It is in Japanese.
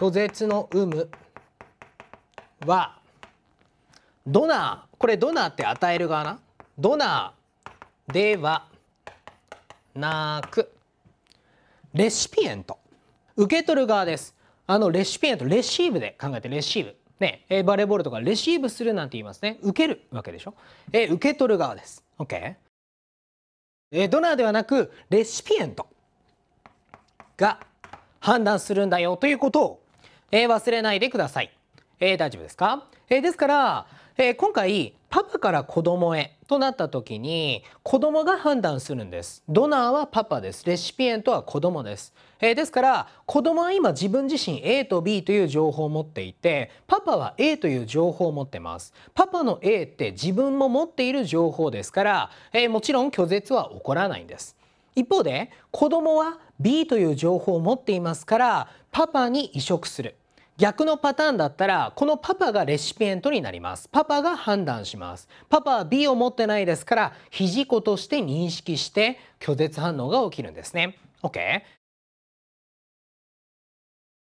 拒絶の有無はドナーこれドナーって与える側なドナーではなくレシピエント受け取る側ですあのレシピエントレシーブで考えてレシーブねえバレーボールとかレシーブするなんて言いますね受けるわけでしょえ受け取る側です OK えドナーではなくレシピエントが判断するんだよということをえー、忘れないでください。えー、大丈夫ですか、えー、ですから、えー、今回パパから子供へとなった時に子供が判断するんですドナーはパパですレシピエントは子供です、えー、ですから子供は今自分自身 A と B という情報を持っていてパパは A という情報を持ってますパパの A って自分も持っている情報ですから、えー、もちろん拒絶は起こらないんです一方で子供は B という情報を持っていますからパパに移植する逆のパターンだったらこのパパがレシピエントになりますパパが判断しますパパは B を持ってないですから肘子として認識して拒絶反応が起きるんですね OK